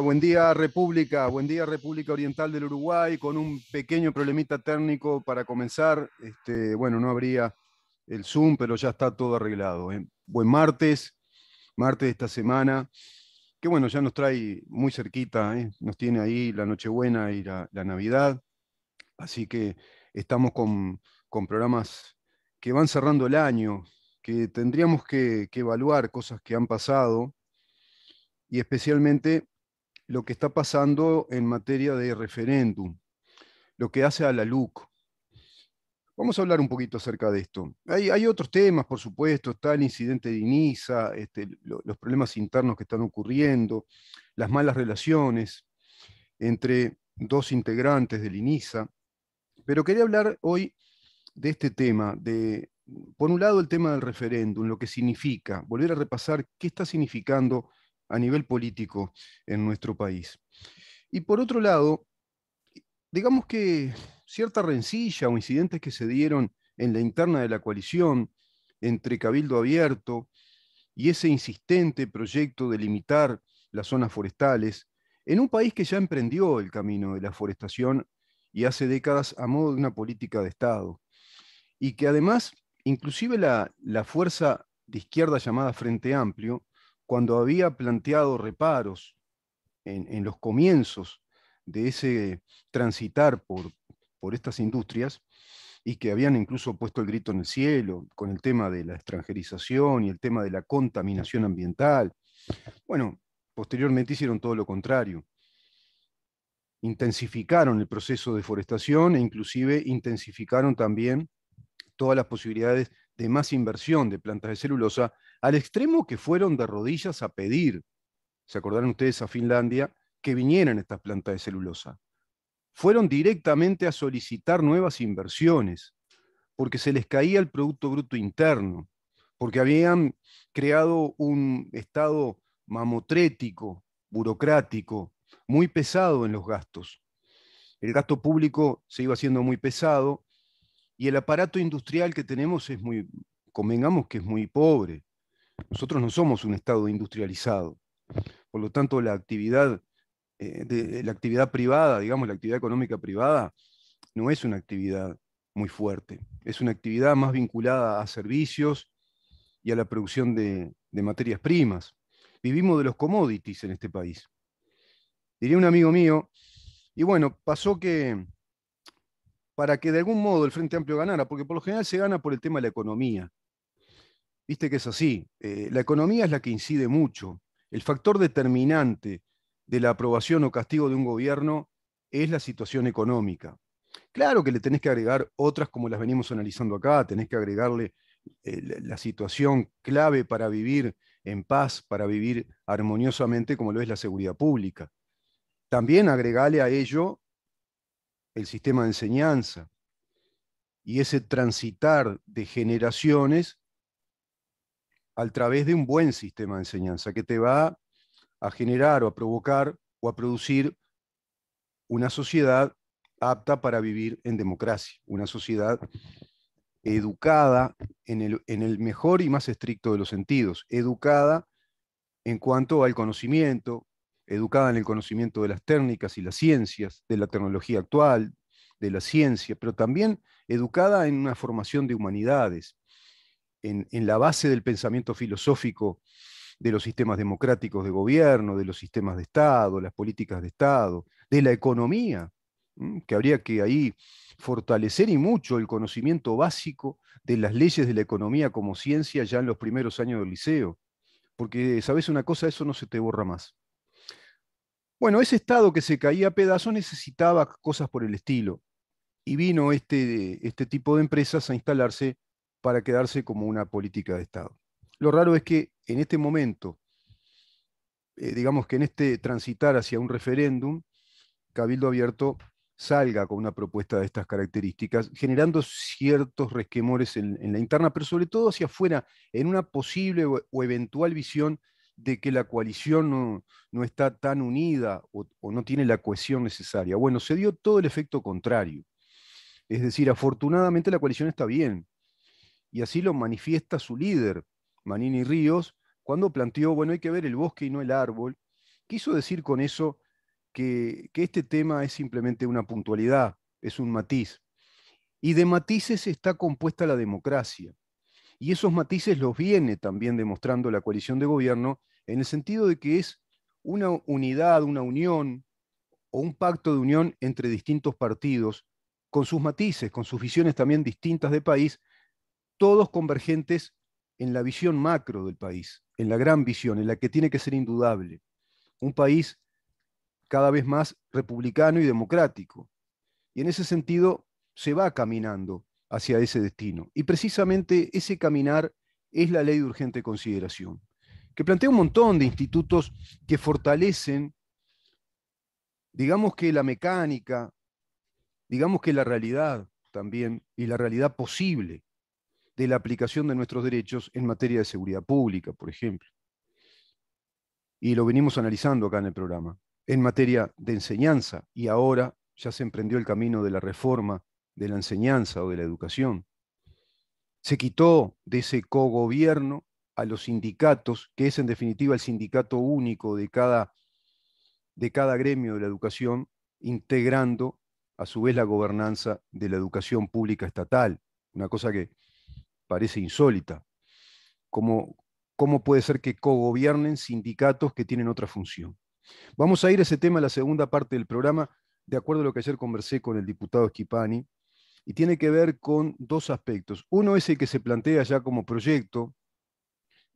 buen día República, buen día República Oriental del Uruguay, con un pequeño problemita técnico para comenzar. Este, bueno, no habría el Zoom, pero ya está todo arreglado. ¿eh? Buen martes, martes de esta semana, que bueno, ya nos trae muy cerquita, ¿eh? nos tiene ahí la Nochebuena y la, Navidad, así que estamos con, programas que van cerrando el año, que tendríamos que evaluar cosas que han pasado y especialmente lo que está pasando en materia de referéndum, lo que hace a la LUC. Vamos a hablar un poquito acerca de esto. Hay, hay otros temas, por supuesto, está el incidente de Inisa, este, los problemas internos que están ocurriendo, las malas relaciones entre dos integrantes del INISA, pero quería hablar hoy de este tema, de, por un lado el tema del referéndum, lo que significa, volver a repasar qué está significando a nivel político en nuestro país. Y por otro lado, digamos que cierta rencilla o incidentes que se dieron en la interna de la coalición entre Cabildo Abierto y ese insistente proyecto de limitar las zonas forestales, en un país que ya emprendió el camino de la forestación y hace décadas a modo de una política de Estado, y que además, inclusive la, la fuerza de izquierda llamada Frente Amplio, cuando había planteado reparos en, los comienzos de ese transitar por, por estas industrias, y que habían incluso puesto el grito en el cielo con el tema de la extranjerización y el tema de la contaminación ambiental. Bueno, posteriormente hicieron todo lo contrario. Intensificaron el proceso de deforestación e inclusive intensificaron también todas las posibilidades de más inversión de plantas de celulosa, al extremo que fueron de rodillas a pedir, se acordaron ustedes a Finlandia, que vinieran estas plantas de celulosa. Fueron directamente a solicitar nuevas inversiones, porque se les caía el Producto Bruto Interno, porque habían creado un estado mamotrético, burocrático, muy pesado en los gastos. El gasto público se iba haciendo muy pesado, y el aparato industrial que tenemos es muy, convengamos que es muy pobre. Nosotros no somos un Estado industrializado. Por lo tanto, la actividad, eh, eh, la actividad privada, digamos, la actividad económica privada, no es una actividad muy fuerte. Es una actividad más vinculada a servicios y a la producción de, de materias primas. Vivimos de los commodities en este país. Diría un amigo mío, y bueno, pasó que para que de algún modo el Frente Amplio ganara, porque por lo general se gana por el tema de la economía. Viste que es así, eh, la economía es la que incide mucho. El factor determinante de la aprobación o castigo de un gobierno es la situación económica. Claro que le tenés que agregar otras como las venimos analizando acá, tenés que agregarle eh, la situación clave para vivir en paz, para vivir armoniosamente como lo es la seguridad pública. También agregale a ello el sistema de enseñanza y ese transitar de generaciones a través de un buen sistema de enseñanza que te va a generar o a provocar o a producir una sociedad apta para vivir en democracia, una sociedad educada en el, en el mejor y más estricto de los sentidos, educada en cuanto al conocimiento, educada en el conocimiento de las técnicas y las ciencias, de la tecnología actual, de la ciencia, pero también educada en una formación de humanidades, en, la base del pensamiento filosófico de los sistemas democráticos de gobierno, de los sistemas de Estado, las políticas de Estado, de la economía, que habría que ahí fortalecer y mucho el conocimiento básico de las leyes de la economía como ciencia ya en los primeros años del liceo, porque sabes una cosa, eso no se te borra más. Bueno, ese Estado que se caía a pedazos necesitaba cosas por el estilo. Y vino este, este tipo de empresas a instalarse para quedarse como una política de Estado. Lo raro es que en este momento, eh, digamos que en este transitar hacia un referéndum, Cabildo Abierto salga con una propuesta de estas características, generando ciertos resquemores en, la interna, pero sobre todo hacia afuera, en una posible o eventual visión de que la coalición no, está tan unida o, no tiene la cohesión necesaria. Bueno, se dio todo el efecto contrario. Es decir, afortunadamente la coalición está bien. Y así lo manifiesta su líder, Manini Ríos, cuando planteó, bueno, hay que ver el bosque y no el árbol. Quiso decir con eso que, que este tema es simplemente una puntualidad, es un matiz. Y de matices está compuesta la democracia. Y esos matices los viene también demostrando la coalición de gobierno en el sentido de que es una unidad, una unión o un pacto de unión entre distintos partidos, con sus matices, con sus visiones también distintas de país, todos convergentes en la visión macro del país, en la gran visión, en la que tiene que ser indudable. Un país cada vez más republicano y democrático. Y en ese sentido se va caminando hacia ese destino. Y precisamente ese caminar es la ley de urgente consideración que plantea un montón de institutos que fortalecen, digamos que la mecánica, digamos que la realidad también, y la realidad posible de la aplicación de nuestros derechos en materia de seguridad pública, por ejemplo. Y lo venimos analizando acá en el programa, en materia de enseñanza, y ahora ya se emprendió el camino de la reforma de la enseñanza o de la educación. Se quitó de ese cogobierno a los sindicatos, que es en definitiva el sindicato único de cada, de cada gremio de la educación, integrando a su vez la gobernanza de la educación pública estatal, una cosa que parece insólita. ¿Cómo, cómo puede ser que cogobiernen sindicatos que tienen otra función? Vamos a ir a ese tema en la segunda parte del programa, de acuerdo a lo que ayer conversé con el diputado Schipani, y tiene que ver con dos aspectos. Uno es el que se plantea ya como proyecto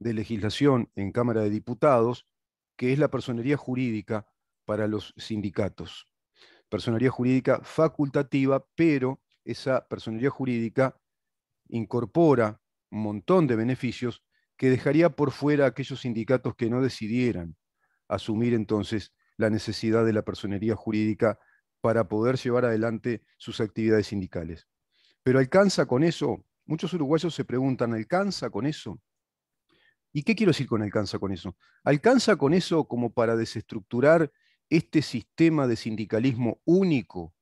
de legislación en Cámara de Diputados, que es la personería jurídica para los sindicatos. Personería jurídica facultativa, pero esa personería jurídica incorpora un montón de beneficios que dejaría por fuera aquellos sindicatos que no decidieran asumir entonces la necesidad de la personería jurídica para poder llevar adelante sus actividades sindicales. Pero alcanza con eso, muchos uruguayos se preguntan, ¿alcanza con eso? ¿Y qué quiero decir con alcanza con eso? ¿Alcanza con eso como para desestructurar este sistema de sindicalismo único,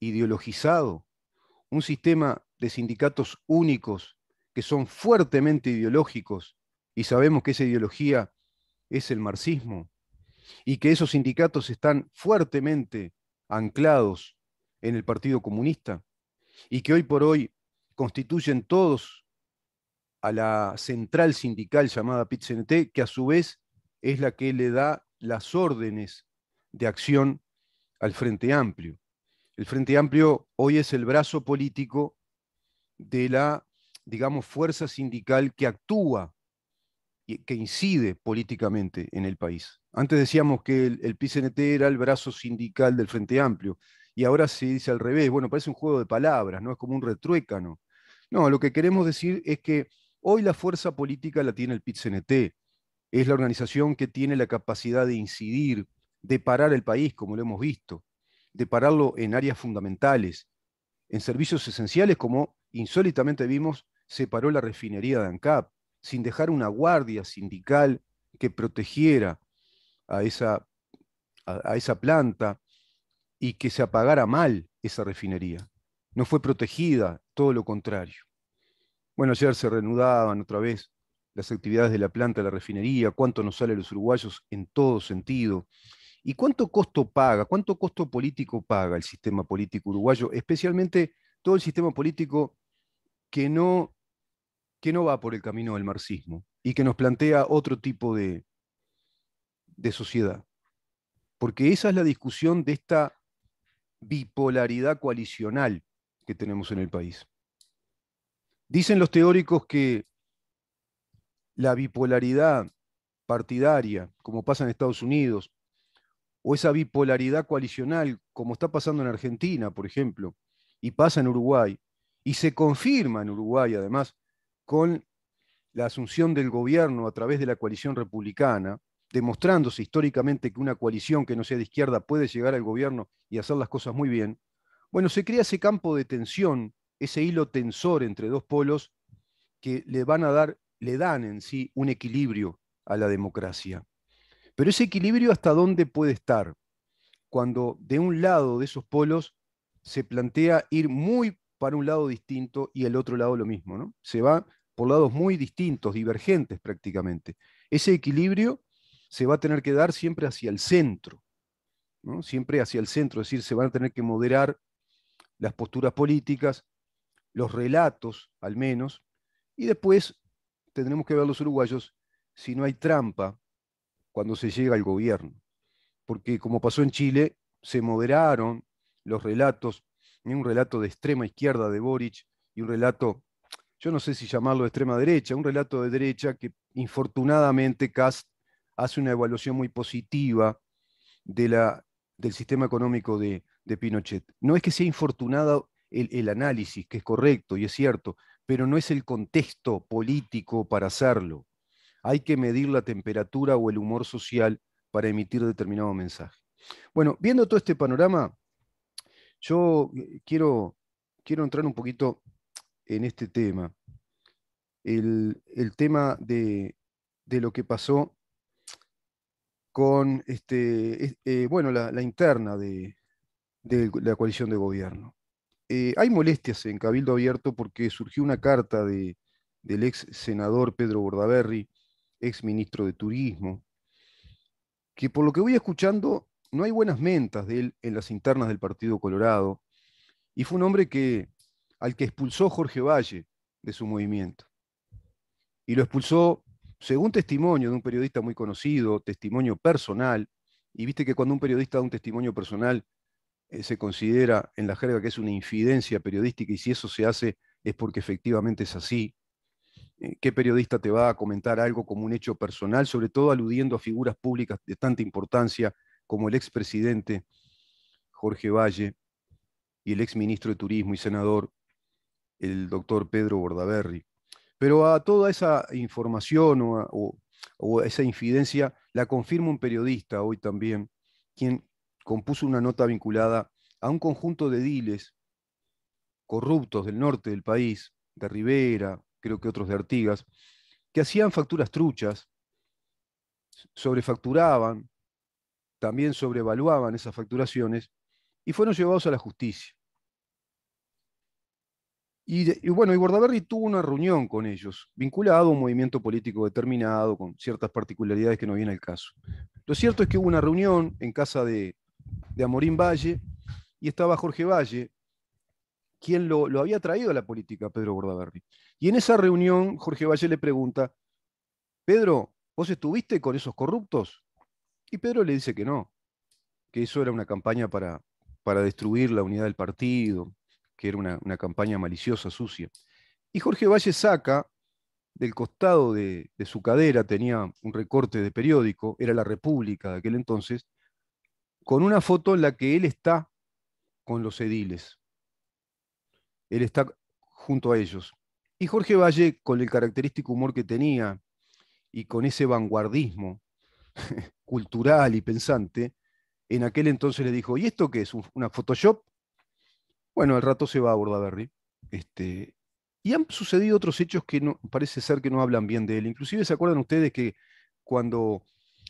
ideologizado? Un sistema de sindicatos únicos que son fuertemente ideológicos y sabemos que esa ideología es el marxismo y que esos sindicatos están fuertemente anclados en el Partido Comunista y que hoy por hoy constituyen todos a la central sindical llamada pit que a su vez es la que le da las órdenes de acción al Frente Amplio. El Frente Amplio hoy es el brazo político de la, digamos, fuerza sindical que actúa y que incide políticamente en el país. Antes decíamos que el, el era el brazo sindical del Frente Amplio y ahora se dice al revés. Bueno, parece un juego de palabras, ¿no? Es como un retruécano. No, lo que queremos decir es que Hoy la fuerza política la tiene el PIT-CNT, es la organización que tiene la capacidad de incidir, de parar el país, como lo hemos visto, de pararlo en áreas fundamentales, en servicios esenciales, como insólitamente vimos, se paró la refinería de ANCAP, sin dejar una guardia sindical que protegiera a esa, a esa planta y que se apagara mal esa refinería. No fue protegida, todo lo contrario. Bueno, ayer se reanudaban otra vez las actividades de la planta, la refinería, cuánto nos sale a los uruguayos en todo sentido. ¿Y cuánto costo paga, cuánto costo político paga el sistema político uruguayo, especialmente todo el sistema político que no, que no va por el camino del marxismo y que nos plantea otro tipo de, de sociedad? Porque esa es la discusión de esta bipolaridad coalicional que tenemos en el país. Dicen los teóricos que la bipolaridad partidaria, como pasa en Estados Unidos, o esa bipolaridad coalicional, como está pasando en Argentina, por ejemplo, y pasa en Uruguay, y se confirma en Uruguay además con la asunción del gobierno a través de la coalición republicana, demostrándose históricamente que una coalición que no sea de izquierda puede llegar al gobierno y hacer las cosas muy bien, bueno, se crea ese campo de tensión ese hilo tensor entre dos polos que le van a dar, le dan en sí un equilibrio a la democracia. Pero ese equilibrio hasta dónde puede estar cuando de un lado de esos polos se plantea ir muy para un lado distinto y el otro lado lo mismo, ¿no? Se va por lados muy distintos, divergentes prácticamente. Ese equilibrio se va a tener que dar siempre hacia el centro, ¿no? siempre hacia el centro, es decir, se van a tener que moderar las posturas políticas, los relatos al menos, y después tendremos que ver los uruguayos si no hay trampa cuando se llega al gobierno. Porque como pasó en Chile, se moderaron los relatos, un relato de extrema izquierda de Boric y un relato, yo no sé si llamarlo de extrema derecha, un relato de derecha que infortunadamente Cast hace una evaluación muy positiva de la, del sistema económico de Pinochet. No es que sea infortunado el, análisis, que es correcto y es cierto, pero no es el contexto político para hacerlo. Hay que medir la temperatura o el humor social para emitir determinado mensaje. Bueno, viendo todo este panorama, yo eh, quiero, quiero entrar un poquito en este tema, el, tema de, lo que pasó con este, eh, bueno, la, interna de la coalición de gobierno. Eh, hay molestias en Cabildo Abierto porque surgió una carta del ex senador Pedro Bordaberry, ex ministro de Turismo, que por lo que voy escuchando, no hay buenas mentas de él en las internas del Partido Colorado, y fue un hombre que, al que expulsó Jorge Valle de su movimiento. Y lo expulsó, según testimonio de un periodista muy conocido, testimonio personal, y viste que cuando un periodista da un testimonio personal, eh, se considera en la jerga que es una infidencia periodística y si eso se hace es porque efectivamente es así. Eh, ¿Qué periodista te va a comentar algo como un hecho personal, sobre todo aludiendo a figuras públicas de tanta importancia como el expresidente Jorge Valle y el exministro de Turismo y senador, el doctor Pedro Bordaberry? Pero a toda esa información o, esa infidencia la confirma un periodista hoy también, quien compuso una nota vinculada a un conjunto de diles corruptos del norte del país, de Rivera, creo que otros de Artigas, que hacían facturas truchas, sobrefacturaban, también sobrevaluaban esas facturaciones y fueron llevados a la justicia. Y, bueno, y tuvo una reunión con ellos, vinculado a un movimiento político determinado, con ciertas particularidades que no viene al caso. Lo cierto es que hubo una reunión en casa de de Amorín Valle, y estaba Jorge Valle, quien lo, había traído a la política, Pedro Bordaberry. Y en esa reunión, Jorge Valle le pregunta, Pedro, ¿vos estuviste con esos corruptos? Y Pedro le dice que no, que eso era una campaña para, para destruir la unidad del partido, que era una, campaña maliciosa, sucia. Y Jorge Valle saca del costado de, de, su cadera tenía un recorte de periódico, era La República de aquel entonces, con una foto en la que él está con los ediles. Él está junto a ellos. Y Jorge Valle, con el característico humor que tenía y con ese vanguardismo cultural y pensante, en aquel entonces le dijo, ¿y esto qué es? ¿Una Photoshop? Bueno, al rato se va a Bordaberry. Este, y han sucedido otros hechos que no, parece ser que no hablan bien de él. Inclusive se acuerdan ustedes que cuando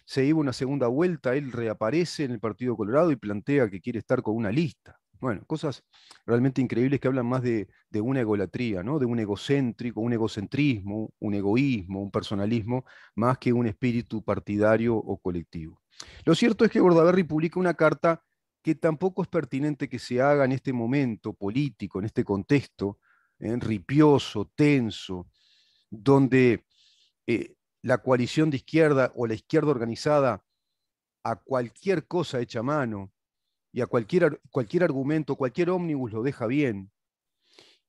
se iba una segunda vuelta, él reaparece en el Partido Colorado y plantea que quiere estar con una lista. Bueno, cosas realmente increíbles que hablan más de, una egolatría, ¿no? de un egocéntrico, un egocentrismo, un egoísmo, un personalismo, más que un espíritu partidario o colectivo. Lo cierto es que Bordaberry publica una carta que tampoco es pertinente que se haga en este momento político, en este contexto ¿eh? ripioso, tenso, donde eh, la coalición de izquierda o la izquierda organizada a cualquier cosa hecha mano y a cualquier, cualquier argumento, cualquier ómnibus lo deja bien.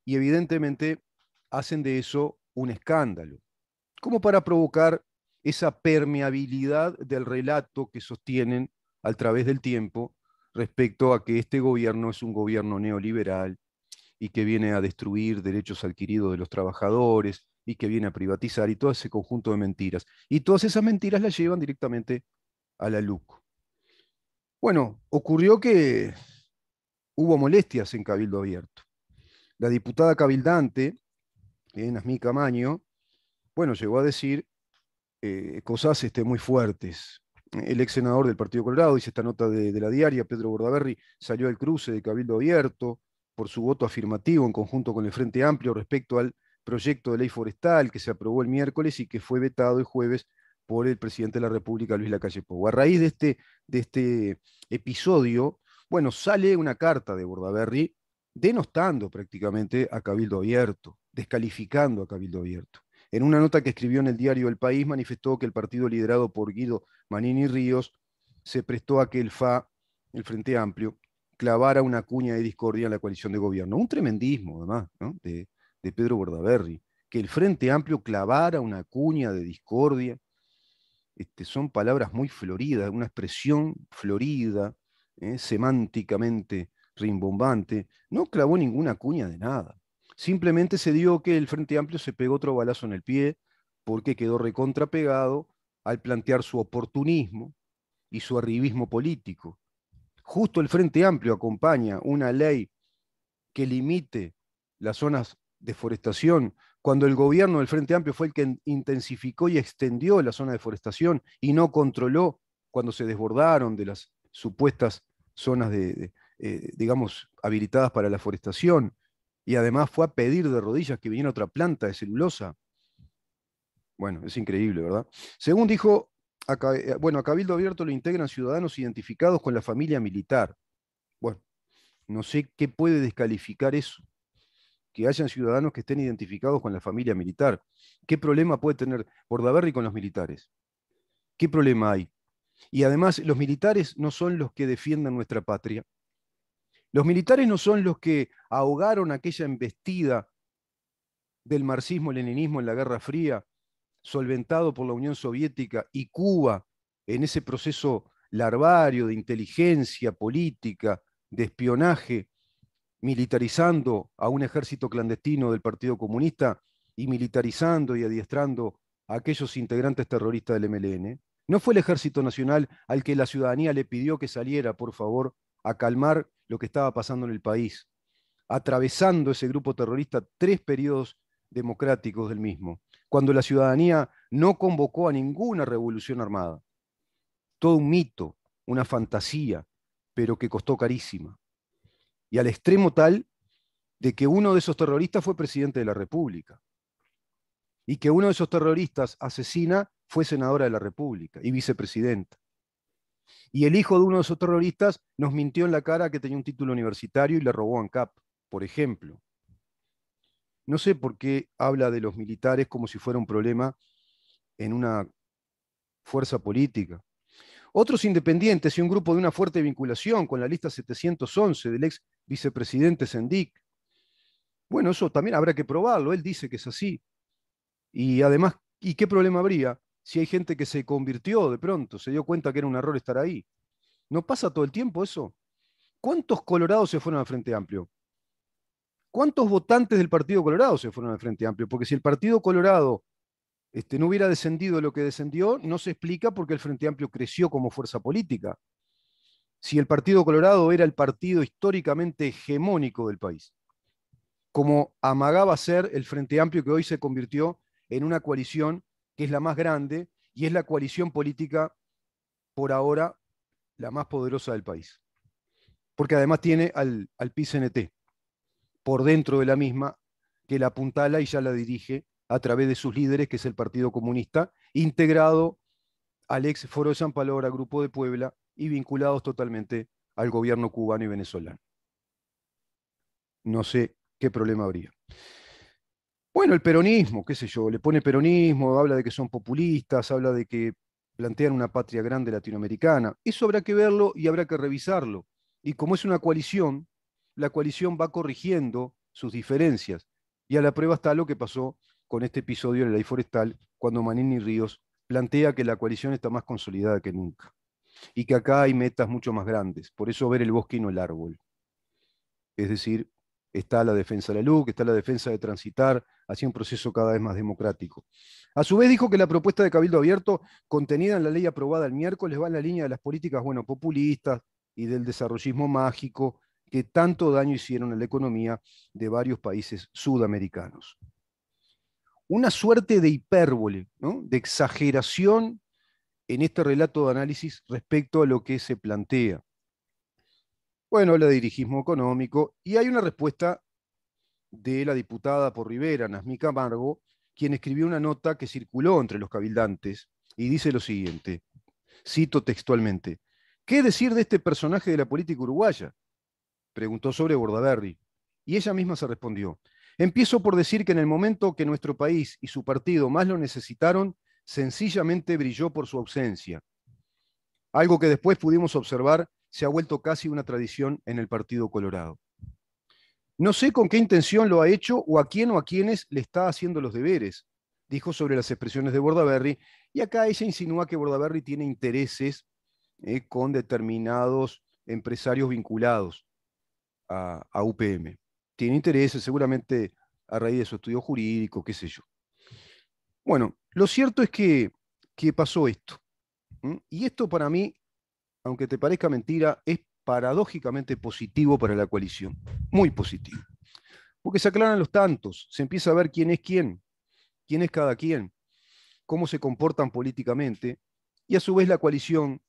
Y evidentemente hacen de eso un escándalo, como para provocar esa permeabilidad del relato que sostienen a través del tiempo respecto a que este gobierno es un gobierno neoliberal y que viene a destruir derechos adquiridos de los trabajadores y que viene a privatizar y todo ese conjunto de mentiras. Y todas esas mentiras las llevan directamente a la LUC. Bueno, ocurrió que hubo molestias en Cabildo Abierto. La diputada cabildante, eh, mi Camaño, bueno, llegó a decir eh, cosas este, muy fuertes. El ex senador del Partido Colorado, dice esta nota de, la diaria, Pedro Bordaberry, salió al cruce de Cabildo Abierto por su voto afirmativo en conjunto con el Frente Amplio respecto al proyecto de ley forestal que se aprobó el miércoles y que fue vetado el jueves por el presidente de la República, Luis Lacalle Pou. A raíz de este, de este episodio, bueno, sale una carta de Bordaberry denostando prácticamente a Cabildo Abierto, descalificando a Cabildo Abierto. En una nota que escribió en el diario El País, manifestó que el partido liderado por Guido Manini Ríos se prestó a que el FA, el Frente Amplio, clavara una cuña de discordia en la coalición de gobierno. Un tremendismo, además, ¿no? de, de Pedro Bordaberry, que el Frente Amplio clavara una cuña de discordia. Este, son palabras muy floridas, una expresión florida, ¿eh? semánticamente rimbombante. No clavó ninguna cuña de nada. Simplemente se dio que el Frente Amplio se pegó otro balazo en el pie porque quedó recontrapegado al plantear su oportunismo y su arribismo político. Justo el Frente Amplio acompaña una ley que limite las zonas deforestación, cuando el gobierno del Frente Amplio fue el que intensificó y extendió la zona de deforestación y no controló cuando se desbordaron de las supuestas zonas de, eh, digamos, habilitadas para la forestación, y además fue a pedir de rodillas que viniera otra planta de celulosa. Bueno, es increíble, ¿verdad? Según dijo, eh, bueno, a Cabildo Abierto lo integran ciudadanos identificados con la familia militar. Bueno, no sé qué puede descalificar eso que hayan ciudadanos que estén identificados con la familia militar. ¿Qué problema puede tener Bordaberry con los militares? ¿Qué problema hay? Y además, los militares no son los que defienden nuestra patria. Los militares no son los que ahogaron aquella embestida del marxismo-leninismo en la Guerra Fría, solventado por la Unión Soviética y Cuba en ese proceso larvario de inteligencia política, de espionaje, militarizando a un ejército clandestino del Partido Comunista y militarizando y adiestrando a aquellos integrantes terroristas del MLN. No fue el Ejército Nacional al que la ciudadanía le pidió que saliera, por favor, a calmar lo que estaba pasando en el país, atravesando ese grupo terrorista tres periodos democráticos del mismo, cuando la ciudadanía no convocó a ninguna revolución armada. Todo un mito, una fantasía, pero que costó carísima y al extremo tal de que uno de esos terroristas fue presidente de la República y que uno de esos terroristas asesina fue senadora de la República y vicepresidenta. Y el hijo de uno de esos terroristas nos mintió en la cara que tenía un título universitario y le robó a ANCAP, por ejemplo. No sé por qué habla de los militares como si fuera un problema en una fuerza política. Otros independientes y un grupo de una fuerte vinculación con la lista 711 del ex vicepresidente Sendik Bueno, eso también habrá que probarlo, él dice que es así. Y además, ¿y qué problema habría si hay gente que se convirtió de pronto, se dio cuenta que era un error estar ahí? ¿No pasa todo el tiempo eso? ¿Cuántos colorados se fueron al Frente Amplio? ¿Cuántos votantes del Partido Colorado se fueron al Frente Amplio? Porque si el Partido Colorado este, no hubiera descendido lo que descendió, no se explica por qué el Frente Amplio creció como fuerza política si el Partido Colorado era el partido históricamente hegemónico del país, como amagaba ser el Frente Amplio que hoy se convirtió en una coalición que es la más grande y es la coalición política por ahora la más poderosa del país. Porque además tiene al, al PCNT por dentro de la misma que la apuntala y ya la dirige a través de sus líderes, que es el Partido Comunista, integrado al ex Foro de San Grupo de Puebla, y vinculados totalmente al gobierno cubano y venezolano. No sé qué problema habría. Bueno, el peronismo, qué sé yo, le pone peronismo, habla de que son populistas, habla de que plantean una patria grande latinoamericana. Eso habrá que verlo y habrá que revisarlo. Y como es una coalición, la coalición va corrigiendo sus diferencias. Y a la prueba está lo que pasó con este episodio de la ley forestal, cuando Manini Ríos plantea que la coalición está más consolidada que nunca y que acá hay metas mucho más grandes. Por eso ver el bosque y no el árbol. Es decir, está la defensa de la luz, está la defensa de transitar hacia un proceso cada vez más democrático. A su vez dijo que la propuesta de Cabildo Abierto, contenida en la ley aprobada el miércoles, va en la línea de las políticas bueno, populistas y del desarrollismo mágico que tanto daño hicieron a la economía de varios países sudamericanos. Una suerte de hipérbole, de exageración en este relato de análisis respecto a lo que se plantea. Bueno, habla de dirigismo económico y hay una respuesta de la diputada por Rivera, Nasmica Camargo, quien escribió una nota que circuló entre los cabildantes y dice lo siguiente, cito textualmente, ¿qué decir de este personaje de la política uruguaya? Preguntó sobre Bordaberry y ella misma se respondió, empiezo por decir que en el momento que nuestro país y su partido más lo necesitaron, sencillamente brilló por su ausencia. Algo que después pudimos observar se ha vuelto casi una tradición en el Partido Colorado. No sé con qué intención lo ha hecho o a quién o a quiénes le está haciendo los deberes, dijo sobre las expresiones de Bordaberry, y acá ella insinúa que Bordaberry tiene intereses eh, con determinados empresarios vinculados a, a UPM. Tiene intereses seguramente a raíz de su estudio jurídico, qué sé yo. Bueno, lo cierto es que, que pasó esto. Y esto para mí, aunque te parezca mentira, es paradójicamente positivo para la coalición. Muy positivo. Porque se aclaran los tantos, se empieza a ver quién es quién, quién es cada quien, cómo se comportan políticamente, y a su vez la coalición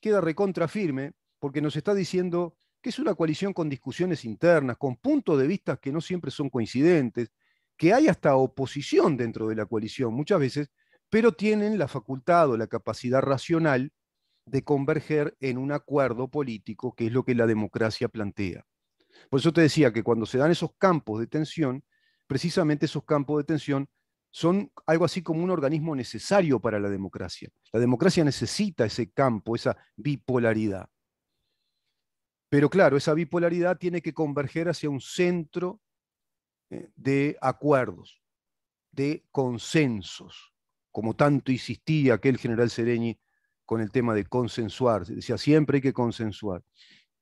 queda recontra firme porque nos está diciendo que es una coalición con discusiones internas, con puntos de vista que no siempre son coincidentes, que hay hasta oposición dentro de la coalición muchas veces, pero tienen la facultad o la capacidad racional de converger en un acuerdo político, que es lo que la democracia plantea. Por eso te decía que cuando se dan esos campos de tensión, precisamente esos campos de tensión son algo así como un organismo necesario para la democracia. La democracia necesita ese campo, esa bipolaridad. Pero claro, esa bipolaridad tiene que converger hacia un centro de acuerdos, de consensos, como tanto insistía aquel general Sereñi con el tema de consensuar, decía siempre hay que consensuar.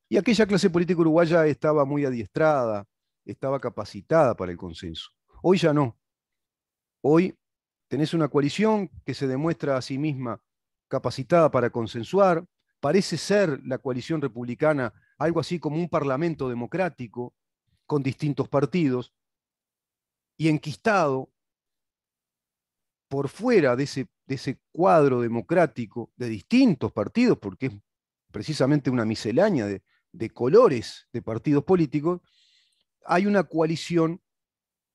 Y aquella clase política uruguaya estaba muy adiestrada, estaba capacitada para el consenso. Hoy ya no. Hoy tenés una coalición que se demuestra a sí misma capacitada para consensuar, parece ser la coalición republicana algo así como un parlamento democrático con distintos partidos, y enquistado por fuera de ese, de ese cuadro democrático de distintos partidos, porque es precisamente una miscelánea de, de colores de partidos políticos, hay una coalición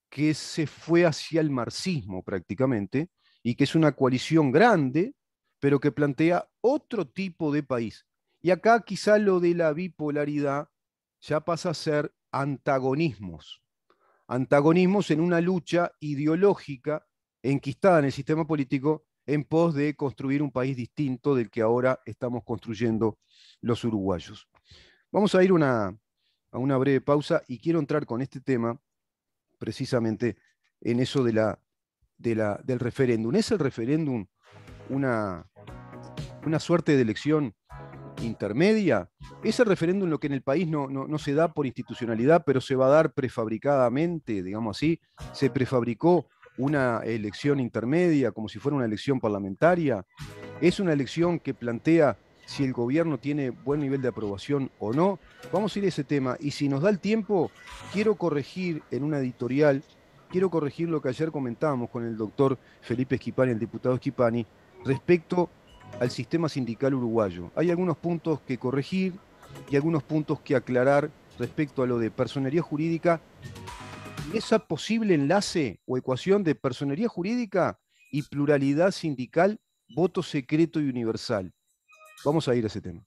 que se fue hacia el marxismo prácticamente y que es una coalición grande, pero que plantea otro tipo de país. Y acá quizá lo de la bipolaridad ya pasa a ser antagonismos antagonismos en una lucha ideológica enquistada en el sistema político en pos de construir un país distinto del que ahora estamos construyendo los uruguayos. Vamos a ir a una breve pausa y quiero entrar con este tema precisamente en eso de la, del referéndum. ¿Es el referéndum una, una suerte de elección intermedia, ese referéndum lo que en el país no, no, no, se da por institucionalidad, pero se va a dar prefabricadamente, digamos así, se prefabricó una elección intermedia como si fuera una elección parlamentaria, es una elección que plantea si el gobierno tiene buen nivel de aprobación o no. Vamos a ir a ese tema y si nos da el tiempo, quiero corregir en una editorial, quiero corregir lo que ayer comentábamos con el doctor Felipe Esquipani el diputado Esquipani respecto al sistema sindical uruguayo. Hay algunos puntos que corregir y algunos puntos que aclarar respecto a lo de personería jurídica. Esa posible enlace o ecuación de personería jurídica y pluralidad sindical, voto secreto y universal. Vamos a ir a ese tema.